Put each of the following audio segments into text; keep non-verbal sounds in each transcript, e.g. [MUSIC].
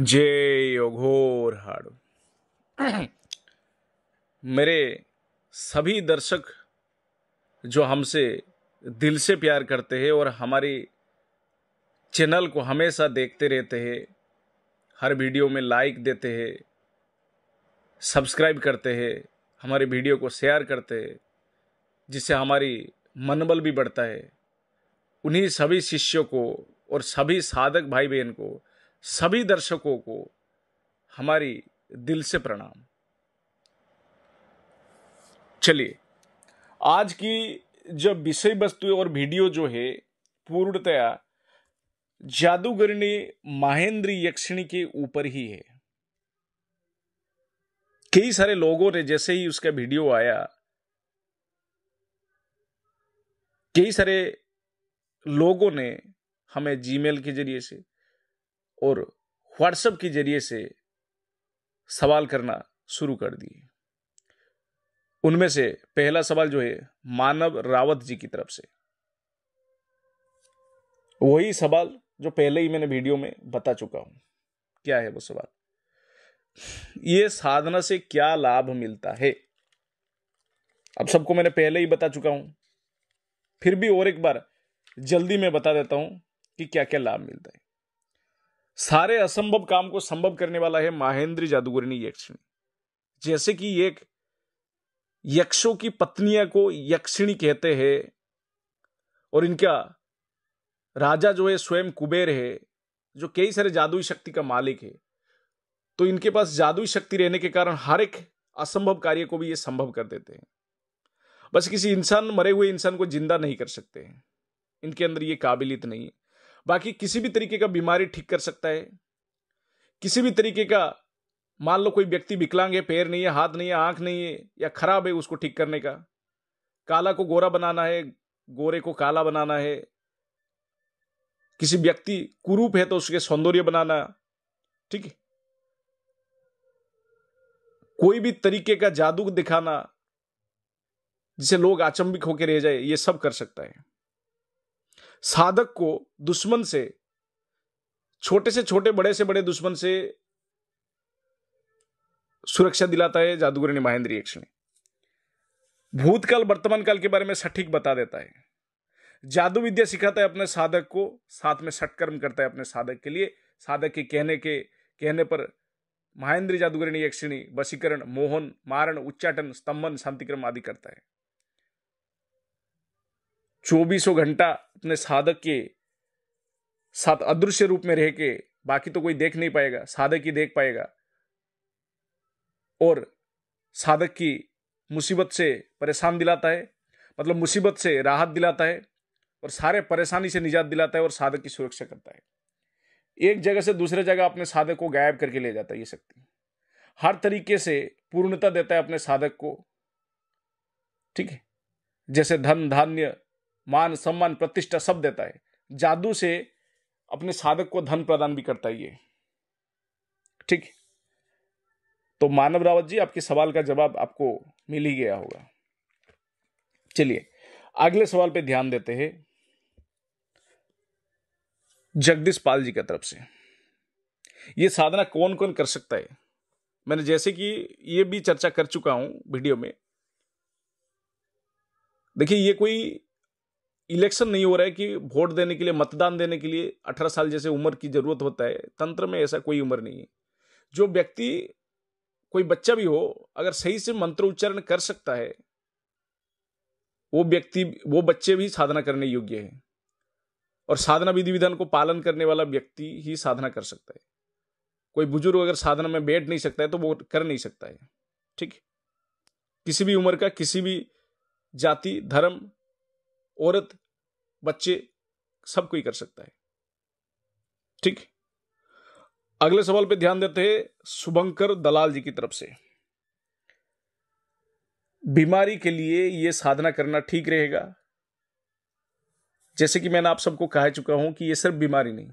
जय घोर हाड़ मेरे सभी दर्शक जो हमसे दिल से प्यार करते हैं और हमारी चैनल को हमेशा देखते रहते हैं हर वीडियो में लाइक देते हैं सब्सक्राइब करते हैं हमारे वीडियो को शेयर करते हैं जिससे हमारी मनोबल भी बढ़ता है उन्हीं सभी शिष्यों को और सभी साधक भाई बहन को सभी दर्शकों को हमारी दिल से प्रणाम चलिए आज की जब विषय वस्तु और वीडियो जो है पूर्णतया जादूगरणी महेंद्र यक्षिणी के ऊपर ही है कई सारे लोगों ने जैसे ही उसका वीडियो आया कई सारे लोगों ने हमें जीमेल के जरिए से और व्हाट्सएप के जरिए से सवाल करना शुरू कर दिए उनमें से पहला सवाल जो है मानव रावत जी की तरफ से वही सवाल जो पहले ही मैंने वीडियो में बता चुका हूं क्या है वो सवाल ये साधना से क्या लाभ मिलता है अब सबको मैंने पहले ही बता चुका हूं फिर भी और एक बार जल्दी मैं बता देता हूं कि क्या क्या लाभ मिलता है सारे असंभव काम को संभव करने वाला है महेंद्र जादूगरनी यक्षिणी जैसे कि एक यक्षों की पत्नियां को यक्षिणी कहते हैं और इनका राजा जो है स्वयं कुबेर है जो कई सारे जादुई शक्ति का मालिक है तो इनके पास जादुई शक्ति रहने के कारण हर एक असंभव कार्य को भी ये संभव कर देते हैं बस किसी इंसान मरे हुए इंसान को जिंदा नहीं कर सकते हैं इनके अंदर ये काबिलियत नहीं है बाकी किसी भी तरीके का बीमारी ठीक कर सकता है किसी भी तरीके का मान लो कोई व्यक्ति विकलांग है पैर नहीं है हाथ नहीं है आंख नहीं है या खराब है उसको ठीक करने का काला को गोरा बनाना है गोरे को काला बनाना है किसी व्यक्ति कुरूप है तो उसके सौंदर्य बनाना ठीक है कोई भी तरीके का जादू दिखाना जिसे लोग आचंबिक होकर रह जाए ये सब कर सकता है साधक को दुश्मन से छोटे से छोटे बड़े से बड़े दुश्मन से सुरक्षा दिलाता है जादूगरणी महेंद्र ने भूतकाल वर्तमान काल के बारे में सटीक बता देता है जादू विद्या सिखाता है अपने साधक को साथ में सटकर्म करता है अपने साधक के लिए साधक के कहने के कहने पर महेंद्र जादूगरणी यक्षिणी वशीकरण मोहन मारण उच्चाटन स्तंभन शांतिक्रम आदि करता है चौबीसों घंटा अपने साधक के साथ अदृश्य रूप में रह के बाकी तो कोई देख नहीं पाएगा साधक ही देख पाएगा और साधक की मुसीबत से परेशान दिलाता है मतलब मुसीबत से राहत दिलाता है और सारे परेशानी से निजात दिलाता है और साधक की सुरक्षा करता है एक जगह से दूसरे जगह अपने साधक को गायब करके ले जाता है ये शक्ति हर तरीके से पूर्णता देता है अपने साधक को ठीक है जैसे धन धान्य मान सम्मान प्रतिष्ठा सब देता है जादू से अपने साधक को धन प्रदान भी करता है ये ठीक तो मानव रावत जी आपके सवाल का जवाब आपको मिल ही गया होगा चलिए अगले सवाल पे ध्यान देते हैं जगदीश पाल जी की तरफ से ये साधना कौन कौन कर सकता है मैंने जैसे कि ये भी चर्चा कर चुका हूं वीडियो में देखिए ये कोई इलेक्शन नहीं हो रहा है कि वोट देने के लिए मतदान देने के लिए अठारह साल जैसे उम्र की ज़रूरत होता है तंत्र में ऐसा कोई उम्र नहीं है जो व्यक्ति कोई बच्चा भी हो अगर सही से मंत्र उच्चारण कर सकता है वो व्यक्ति वो बच्चे भी साधना करने योग्य है और साधना विधि विधान को पालन करने वाला व्यक्ति ही साधना कर सकता है कोई बुजुर्ग अगर साधना में बैठ नहीं सकता है तो वो कर नहीं सकता है ठीक किसी भी उम्र का किसी भी जाति धर्म औरत बच्चे सब कोई कर सकता है ठीक अगले सवाल पे ध्यान देते हैं शुभंकर दलाल जी की तरफ से बीमारी के लिए यह साधना करना ठीक रहेगा जैसे कि मैंने आप सबको कह चुका हूं कि यह सिर्फ बीमारी नहीं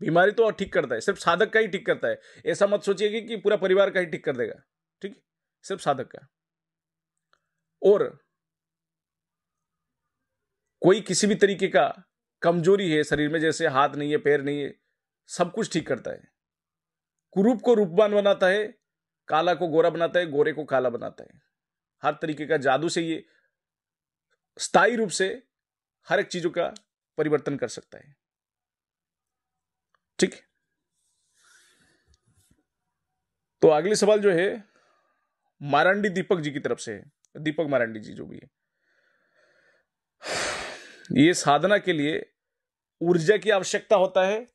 बीमारी तो और ठीक करता है सिर्फ साधक का ही ठीक करता है ऐसा मत सोचिएगा कि पूरा परिवार का ही ठीक कर देगा ठीक सिर्फ साधक का और कोई किसी भी तरीके का कमजोरी है शरीर में जैसे हाथ नहीं है पैर नहीं है सब कुछ ठीक करता है कुरूप को रूपवान बनाता है काला को गोरा बनाता है गोरे को काला बनाता है हर तरीके का जादू से ये स्थायी रूप से हर एक चीजों का परिवर्तन कर सकता है ठीक तो अगले सवाल जो है मारांडी दीपक जी की तरफ से है दीपक मारांडी जी जो भी है ये साधना के लिए ऊर्जा की आवश्यकता होता है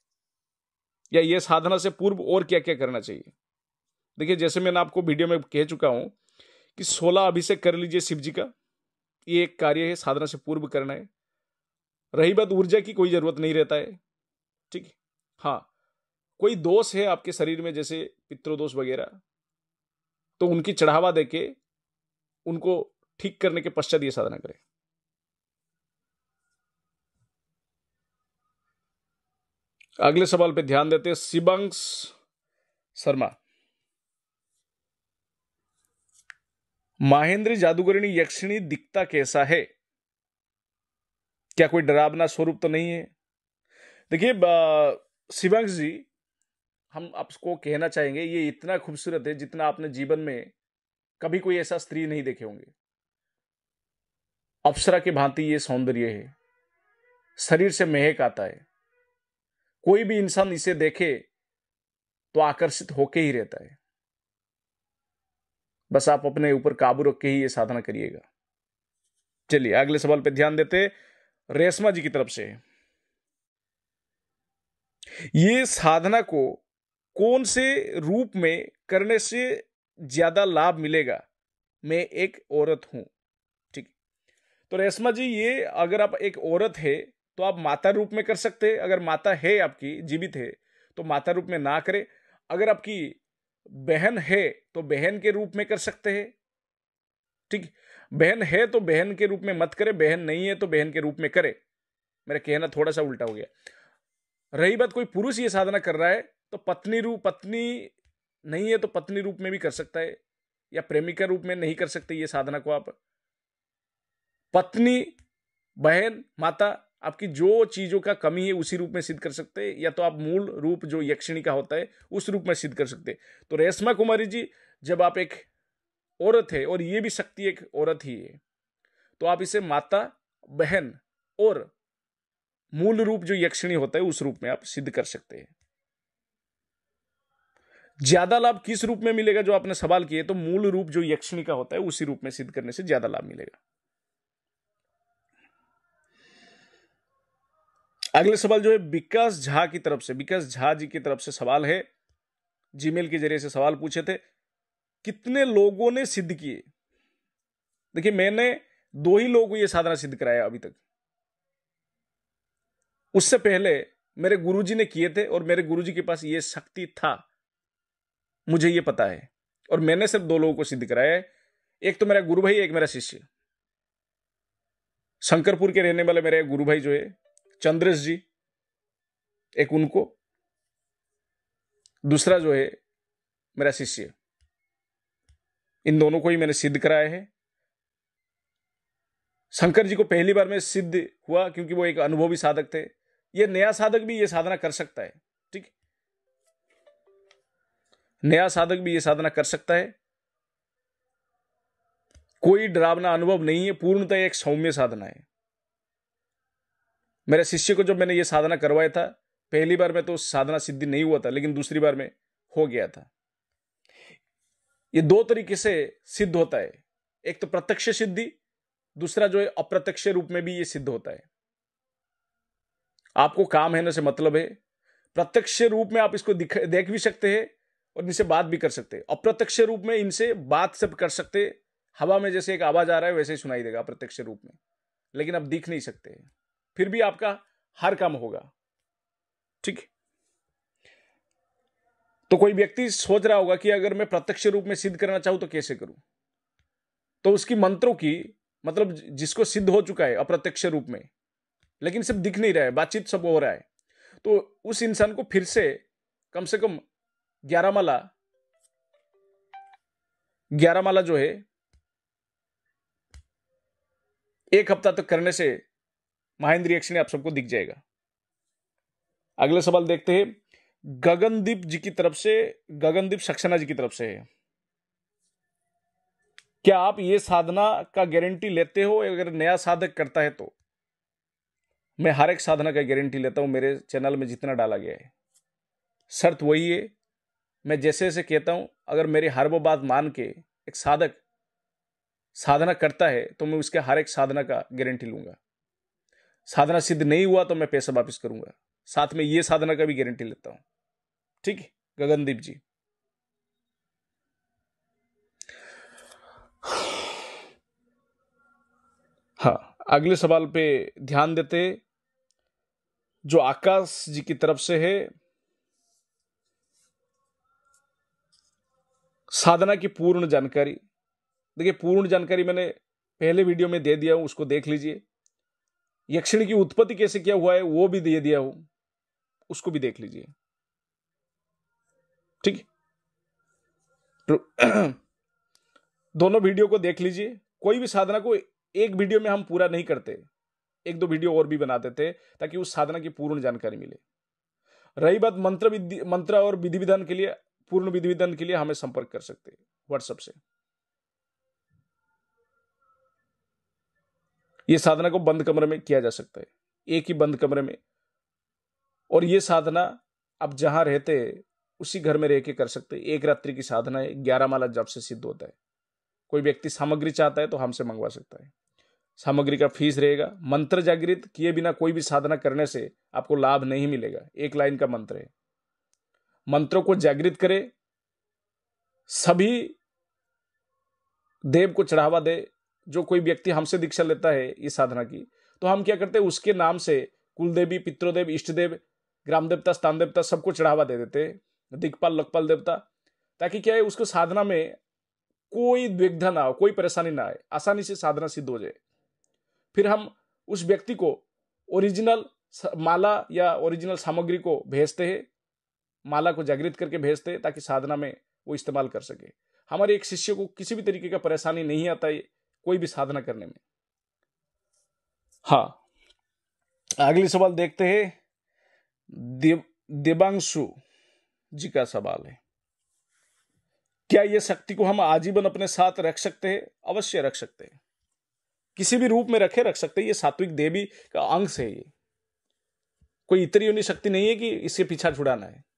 या ये साधना से पूर्व और क्या क्या करना चाहिए देखिए जैसे मैंने आपको वीडियो में कह चुका हूं कि सोलह अभिषेक कर लीजिए शिव जी का ये एक कार्य है साधना से पूर्व करना है रही बात ऊर्जा की कोई ज़रूरत नहीं रहता है ठीक है हाँ कोई दोष है आपके शरीर में जैसे पितृदोष वगैरह तो उनकी चढ़ावा देके उनको ठीक करने के पश्चात ये साधना करें अगले सवाल पे ध्यान देते हैं शिवंश शर्मा महेंद्र जादूगरिणी यक्षिणी दिखता कैसा है क्या कोई डरावना स्वरूप तो नहीं है देखिए शिवंश जी हम आपको कहना चाहेंगे ये इतना खूबसूरत है जितना आपने जीवन में कभी कोई ऐसा स्त्री नहीं देखे होंगे अप्सरा के भांति ये सौंदर्य है शरीर से महक आता है कोई भी इंसान इसे देखे तो आकर्षित होके ही रहता है बस आप अपने ऊपर काबू रख के ही ये साधना करिएगा चलिए अगले सवाल पे ध्यान देते रेशमा जी की तरफ से ये साधना को कौन से रूप में करने से ज्यादा लाभ मिलेगा मैं एक औरत हूं ठीक तो रेशमा जी ये अगर आप एक औरत है तो आप माता रूप में कर सकते हैं अगर माता है आपकी जीवित है तो माता रूप में ना करें अगर आपकी बहन है तो बहन के रूप में कर सकते हैं ठीक बहन है तो बहन के रूप में मत करे बहन नहीं है तो बहन के रूप में करे मेरा कहना थोड़ा सा उल्टा हो गया रही बात कोई पुरुष ये साधना कर रहा है तो पत्नी रूप पत्नी नहीं है तो पत्नी रूप में भी कर सकता है या प्रेमिका रूप में नहीं कर सकते ये साधना को आप पत्नी बहन माता आपकी जो चीज़ों का कमी है उसी रूप में सिद्ध कर सकते हैं या तो आप मूल रूप जो यक्षिणी का होता है उस रूप में सिद्ध कर सकते हैं तो रेशमा कुमारी जी जब आप एक औरत है और ये भी शक्ति एक औरत ही है तो आप इसे माता बहन और मूल रूप जो यक्षिणी होता है उस रूप में आप सिद्ध कर सकते हैं ज्यादा लाभ किस रूप में मिलेगा जो आपने सवाल किए तो मूल रूप जो यक्षिणी का होता है उसी रूप में सिद्ध करने से ज्यादा लाभ मिलेगा अगले सवाल जो है विकास झा की तरफ से विकास झा जी की तरफ से सवाल है जीमेल के जरिए से सवाल पूछे थे कितने लोगों ने सिद्ध किए देखिए मैंने दो ही लोगों को यह साधना सिद्ध कराया अभी तक उससे पहले मेरे गुरुजी ने किए थे और मेरे गुरुजी के पास ये शक्ति था मुझे ये पता है और मैंने सिर्फ दो लोगों को सिद्ध कराया है एक तो मेरा गुरु भाई एक मेरा शिष्य शंकरपुर के रहने वाले मेरे गुरु भाई जो है चंद्रेश जी एक उनको दूसरा जो है मेरा शिष्य इन दोनों को ही मैंने सिद्ध कराया है शंकर जी को पहली बार में सिद्ध हुआ क्योंकि वो एक अनुभवी साधक थे ये नया साधक भी ये साधना कर सकता है ठीक नया साधक भी ये साधना कर सकता है कोई डरावना अनुभव नहीं है पूर्णतः एक सौम्य साधना है मेरे शिष्य को जब मैंने ये साधना करवाया था पहली बार में तो साधना सिद्धि नहीं हुआ था लेकिन दूसरी बार में हो गया था ये दो तरीके से सिद्ध होता है एक तो प्रत्यक्ष सिद्धि दूसरा जो है अप्रत्यक्ष रूप में भी ये सिद्ध होता है आपको काम है ना से मतलब है प्रत्यक्ष रूप में आप इसको दिख देख भी सकते हैं और इनसे बात भी कर सकते हैं अप्रत्यक्ष रूप में इनसे बात सब कर सकते हवा में जैसे एक आवाज आ रहा है वैसे ही सुनाई देगा अप्रत्यक्ष रूप में लेकिन आप दिख नहीं सकते फिर भी आपका हर कम होगा ठीक तो कोई व्यक्ति सोच रहा होगा कि अगर मैं प्रत्यक्ष रूप में सिद्ध करना चाहूं तो कैसे करूं तो उसकी मंत्रों की मतलब जिसको सिद्ध हो चुका है अप्रत्यक्ष रूप में लेकिन सब दिख नहीं रहा है बातचीत सब हो रहा है तो उस इंसान को फिर से कम से कम ग्यारह माला ग्यारह माला जो है एक हफ्ता तक करने से महेंद्र रिएक्शन आप सबको दिख जाएगा अगला सवाल देखते हैं गगनदीप जी की तरफ से गगनदीप सक्सेना जी की तरफ से है क्या आप ये साधना का गारंटी लेते हो अगर नया साधक करता है तो मैं हर एक साधना का गारंटी लेता हूं मेरे चैनल में जितना डाला गया है शर्त वही है मैं जैसे जैसे कहता हूं अगर मेरी हर वो बात मान के एक साधक साधना करता है तो मैं उसके हर एक साधना का गारंटी लूंगा साधना सिद्ध नहीं हुआ तो मैं पैसा वापस करूंगा साथ में ये साधना का भी गारंटी लेता हूं ठीक है गगनदीप जी हाँ अगले सवाल पे ध्यान देते जो आकाश जी की तरफ से है साधना की पूर्ण जानकारी देखिए पूर्ण जानकारी मैंने पहले वीडियो में दे दिया हूं उसको देख लीजिए यक्षिण की उत्पत्ति कैसे किया हुआ है वो भी दे दिया हो उसको भी देख लीजिए ठीक तो [CLEARS THROAT] दोनों वीडियो को देख लीजिए कोई भी साधना को एक वीडियो में हम पूरा नहीं करते एक दो वीडियो और भी बनाते थे ताकि उस साधना की पूर्ण जानकारी मिले रही बात मंत्र मंत्र और विधि विधान के लिए पूर्ण विधि विधान के लिए हमें संपर्क कर सकते हैं व्हाट्सएप से ये साधना को बंद कमरे में किया जा सकता है एक ही बंद कमरे में और ये साधना आप जहां रहते उसी घर में रह के कर सकते एक रात्रि की साधना है ग्यारह माला जब से सिद्ध होता है कोई व्यक्ति सामग्री चाहता है तो हमसे मंगवा सकता है सामग्री का फीस रहेगा मंत्र जागृत किए बिना कोई भी साधना करने से आपको लाभ नहीं मिलेगा एक लाइन का मंत्र है मंत्रों को जागृत करे सभी देव को चढ़ावा दे जो कोई व्यक्ति हमसे दीक्षा लेता है इस साधना की तो हम क्या करते हैं उसके नाम से कुलदेवी पित्रोदेव इष्टदेव ग्राम देवता स्थान देवता सबको चढ़ावा दे देते दिखपाल लखपाल देवता ताकि क्या है उसको साधना में कोई द्विग्धा ना हो कोई परेशानी ना आए आसानी से साधना सिद्ध हो जाए फिर हम उस व्यक्ति को ओरिजिनल माला या ओरिजिनल सामग्री को भेजते हैं माला को जागृत करके भेजते हैं ताकि साधना में वो इस्तेमाल कर सके हमारे एक शिष्य को किसी भी तरीके का परेशानी नहीं आता है कोई भी साधना करने में हाँ अगले सवाल देखते हैं दिव, दिवांशु जी का सवाल है क्या यह शक्ति को हम आजीवन अपने साथ रख सकते हैं अवश्य रख सकते हैं किसी भी रूप में रखे रख सकते हैं ये सात्विक देवी का अंश है ये कोई इतनी उन्नी शक्ति नहीं है कि इससे पीछा छुड़ाना है